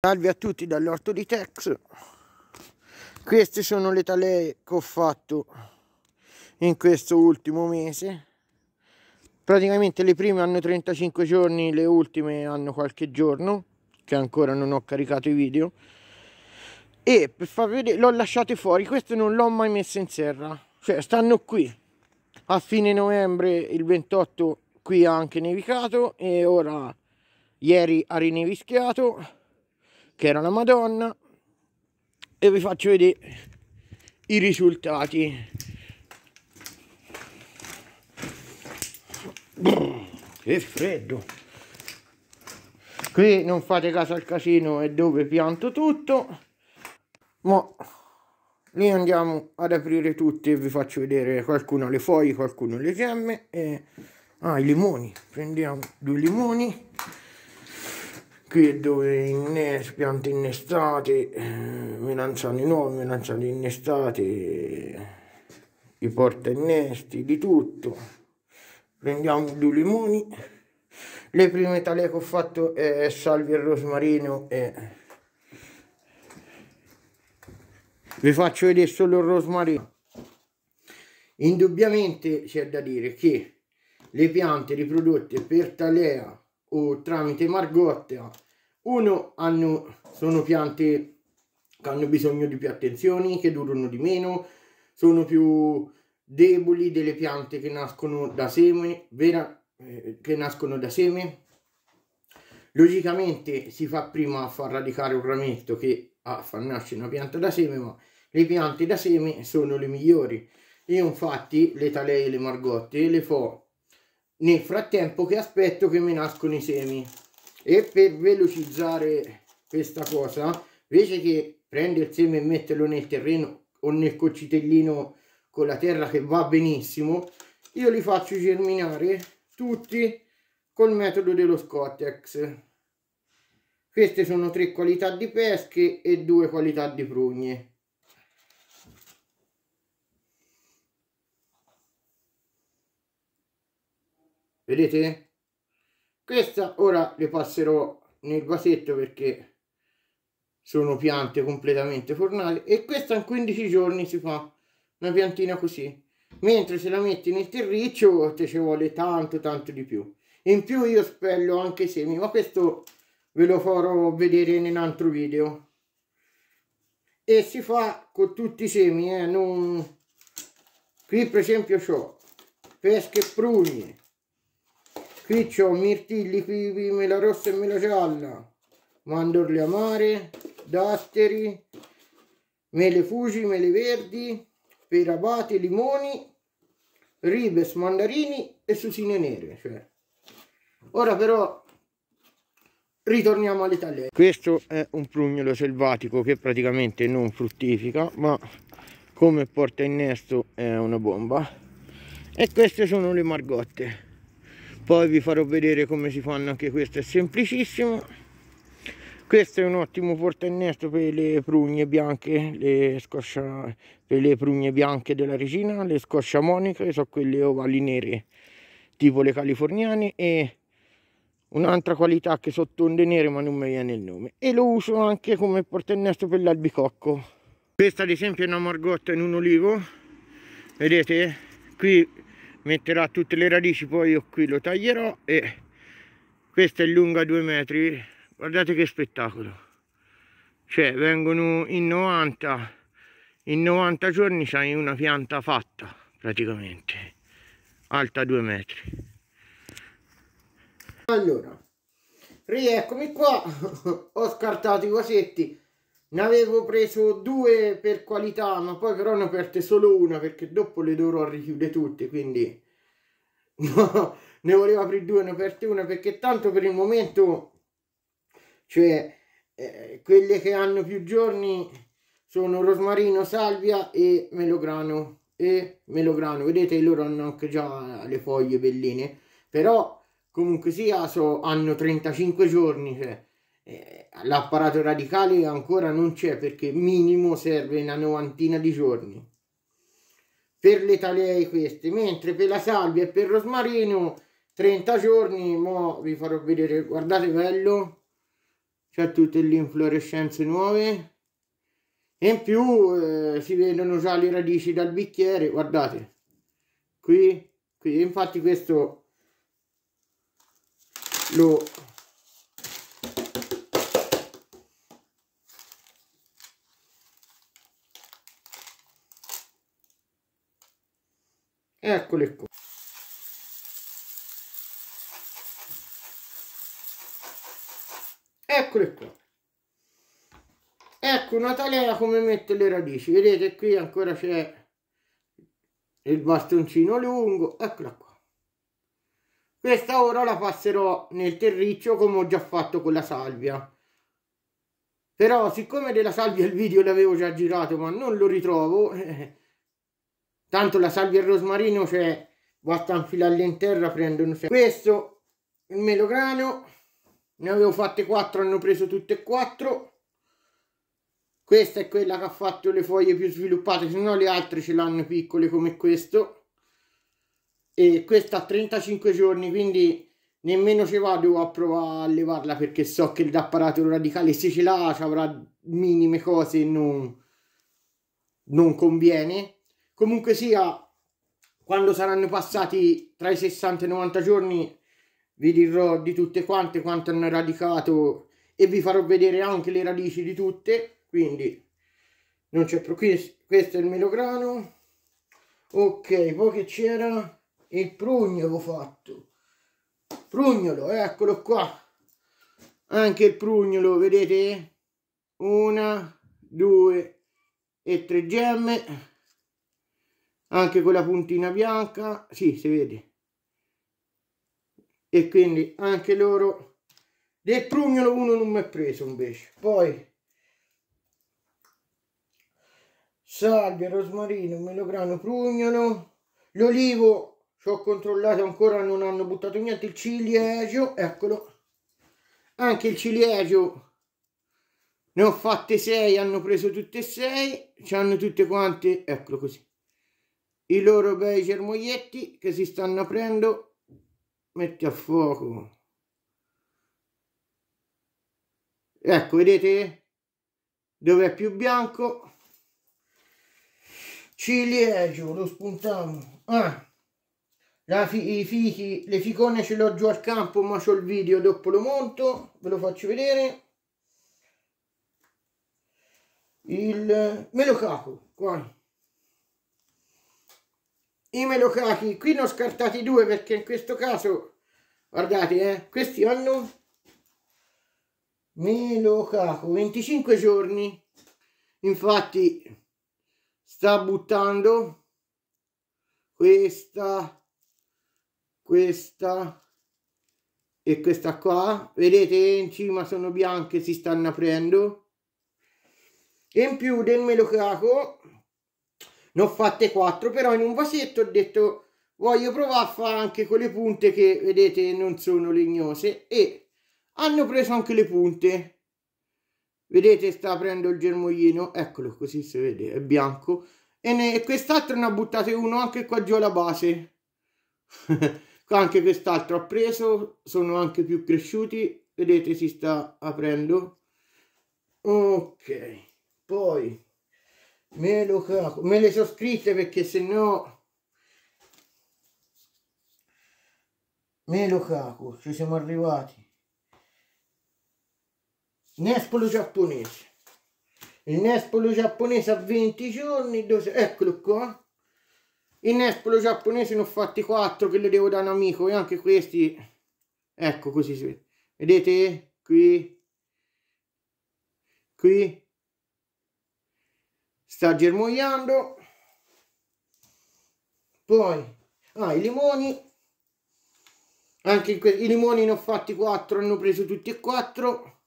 Salve a tutti dall'orto di Tex Queste sono le talee che ho fatto in questo ultimo mese Praticamente le prime hanno 35 giorni, le ultime hanno qualche giorno Che ancora non ho caricato i video E per far vedere, l'ho lasciate fuori, queste non l'ho mai messe in serra Cioè stanno qui A fine novembre, il 28, qui ha anche nevicato E ora, ieri ha rinevischiato che era una madonna e vi faccio vedere i risultati che freddo qui non fate caso al casino è dove pianto tutto ma lì andiamo ad aprire tutti e vi faccio vedere qualcuno le foglie qualcuno le gemme e ah i limoni prendiamo due limoni qui dove innes- piante innestate, eh, melanzane nuove, melanzane innestate, eh, i porta innesti, di tutto. Prendiamo due limoni. Le prime tale che ho fatto è salvia il rosmarino e... Vi faccio vedere solo il rosmarino. Indubbiamente c'è da dire che le piante riprodotte per talea o tramite margottea. Uno hanno, sono piante che hanno bisogno di più attenzioni, che durano di meno, sono più deboli delle piante che nascono da seme, vera, eh, che nascono da seme. Logicamente si fa prima a far radicare un rametto che a far nascere una pianta da seme, ma le piante da seme sono le migliori. Io infatti le talei e le margotte le fo nel frattempo che aspetto che mi nascono i semi e per velocizzare questa cosa invece che prendere il seme e metterlo nel terreno o nel coccitellino con la terra che va benissimo io li faccio germinare tutti col metodo dello scottex queste sono tre qualità di pesche e due qualità di prugne vedete questa ora le passerò nel vasetto perché sono piante completamente fornate e questa in 15 giorni si fa una piantina così mentre se la metti nel terriccio te ci vuole tanto tanto di più in più io spello anche i semi ma questo ve lo farò vedere in un altro video e si fa con tutti i semi eh, non... qui per esempio ho pesche e prugne Qui c'ho mirtilli, kiwi, mela rossa e mela gialla, mandorle amare, datteri, mele fuci, mele verdi, perabate, limoni, ribes, mandarini e susine nere. Cioè. Ora però ritorniamo all'italiano. Questo è un prugnolo selvatico che praticamente non fruttifica, ma come porta innesto è una bomba. E queste sono le margotte poi vi farò vedere come si fanno anche queste è semplicissimo questo è un ottimo portainnesto per le prugne bianche le scoscia per le prugne bianche della regina le scoscia monica sono quelle ovali nere tipo le californiane e un'altra qualità che sottonde nere ma non mi viene il nome e lo uso anche come portainnesto per l'albicocco questa ad esempio è una margotta in un olivo vedete qui metterà tutte le radici poi io qui lo taglierò e questa è lunga 2 metri guardate che spettacolo cioè vengono in 90 in 90 giorni c'hai una pianta fatta praticamente alta 2 metri allora rieccomi qua ho scartato i vasetti ne avevo preso due per qualità, ma poi però ne ho aperte solo una perché dopo le dovrò richiudere tutte, quindi no, ne volevo aprire due, ne ho aperte una perché tanto per il momento, cioè eh, quelle che hanno più giorni sono rosmarino, salvia e melograno e melograno, vedete loro hanno anche già le foglie belline, però comunque sia so, hanno 35 giorni, cioè eh, l'apparato radicale ancora non c'è perché minimo serve una novantina di giorni per le talee queste mentre per la salvia e per il rosmarino 30 giorni mo vi farò vedere guardate bello c'è tutte le inflorescenze nuove e in più eh, si vedono già le radici dal bicchiere guardate qui qui infatti questo lo eccole qua eccole qua ecco una talea come mette le radici vedete qui ancora c'è il bastoncino lungo eccola qua questa ora la passerò nel terriccio come ho già fatto con la salvia però siccome della salvia il video l'avevo già girato ma non lo ritrovo eh, tanto la salvia e il rosmarino cioè basta infilarli in terra prendono sempre questo il melograno ne avevo fatte 4 hanno preso tutte e 4 questa è quella che ha fatto le foglie più sviluppate se no le altre ce l'hanno piccole come questo e questa ha 35 giorni quindi nemmeno ci vado a provare a levarla perché so che il d'apparato radicale se ce l'ha avrà minime cose non, non conviene Comunque sia, quando saranno passati tra i 60 e i 90 giorni vi dirò di tutte quante quanto hanno radicato e vi farò vedere anche le radici di tutte, quindi non c'è pro... questo è il melograno. Ok, poi che c'era il prugno avevo fatto. Prugnolo, eccolo qua. Anche il prugnolo, vedete? Una, due e tre gemme anche con la puntina bianca si sì, si vede e quindi anche loro del prugnolo uno non mi è preso invece poi salvia, rosmarino, melograno, prugnolo l'olivo ci ho controllato ancora non hanno buttato niente il ciliegio eccolo anche il ciliegio ne ho fatte 6 hanno preso tutte e 6 ci hanno tutte quante eccolo così i loro bei germoglietti che si stanno aprendo metti a fuoco ecco vedete dove è più bianco ciliegio lo spuntiamo ah, fi fichi, le ficone ce l'ho giù al campo ma c'ho il video dopo lo monto ve lo faccio vedere il melo capo qua i melocachi qui ne ho scartati due perché in questo caso guardate eh, questi hanno melocaco 25 giorni infatti sta buttando questa questa e questa qua vedete in cima sono bianche si stanno aprendo e in più del melocaco ne ho fatte quattro però in un vasetto ho detto voglio provare a fare anche con le punte che vedete non sono legnose e hanno preso anche le punte vedete sta aprendo il germoglino eccolo così si vede è bianco e, ne, quest'altro ne ha buttate uno anche qua giù alla base anche quest'altro ha preso sono anche più cresciuti vedete si sta aprendo ok poi me lo caco me le sono scritte perché se no me lo caco ci siamo arrivati nespolo giapponese il nespolo giapponese a 20 giorni 12... eccolo qua il nespolo giapponese ne ho fatti 4 che lo devo da un amico e anche questi ecco così si vede vedete qui qui sta germogliando poi ah, i limoni anche i limoni ne ho fatti 4 hanno preso tutti e 4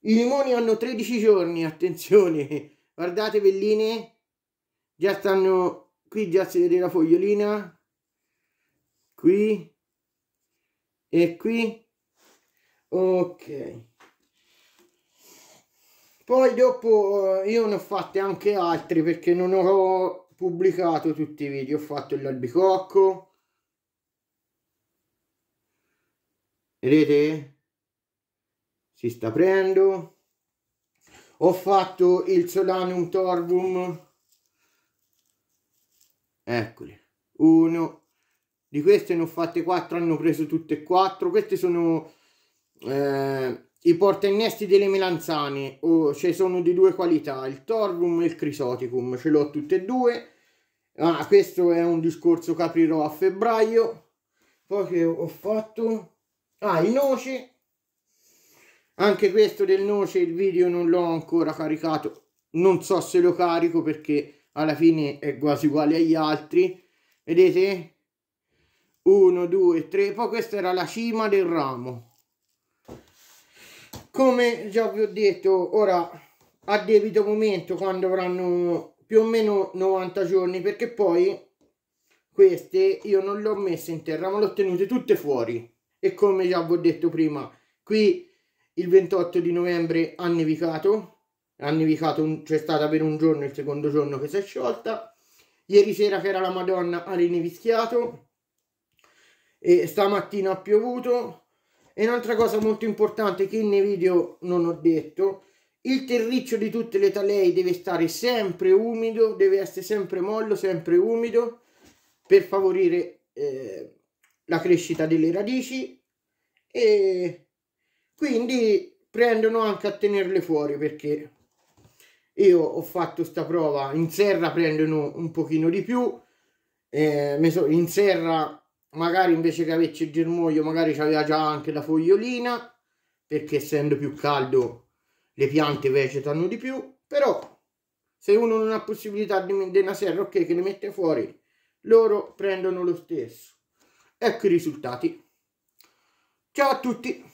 i limoni hanno 13 giorni attenzione guardate belline già stanno qui già si vede la fogliolina qui e qui ok poi dopo eh, io ne ho fatte anche altri perché non ho pubblicato tutti i video ho fatto l'albicocco vedete si sta aprendo ho fatto il solanum torvum eccoli uno di queste ne ho fatte quattro hanno preso tutte e quattro queste sono eh, i portennesti delle melanzane oh, ce ne sono di due qualità, il torvum e il crisoticum, ce l'ho tutte e due. Ma ah, questo è un discorso che aprirò a febbraio. Poi che ho fatto? Ah, il noce. Anche questo del noce il video non l'ho ancora caricato. Non so se lo carico perché alla fine è quasi uguale agli altri. Vedete? 1, 2, 3. Poi questa era la cima del ramo come già vi ho detto ora a debito momento quando avranno più o meno 90 giorni perché poi queste io non le ho messe in terra ma le ho tenute tutte fuori e come già vi ho detto prima qui il 28 di novembre ha nevicato ha nevicato c'è stata per un giorno il secondo giorno che si è sciolta ieri sera che era la madonna ha rinevischiato e stamattina ha piovuto e un'altra cosa molto importante che nei video non ho detto, il terriccio di tutte le talei deve stare sempre umido, deve essere sempre mollo, sempre umido, per favorire eh, la crescita delle radici e quindi prendono anche a tenerle fuori perché io ho fatto sta prova in serra prendono un pochino di più eh, in serra magari invece che avesse il germoglio magari c'aveva già anche la fogliolina perché essendo più caldo le piante vegetano di più però se uno non ha possibilità di, di una serra ok che le mette fuori loro prendono lo stesso ecco i risultati ciao a tutti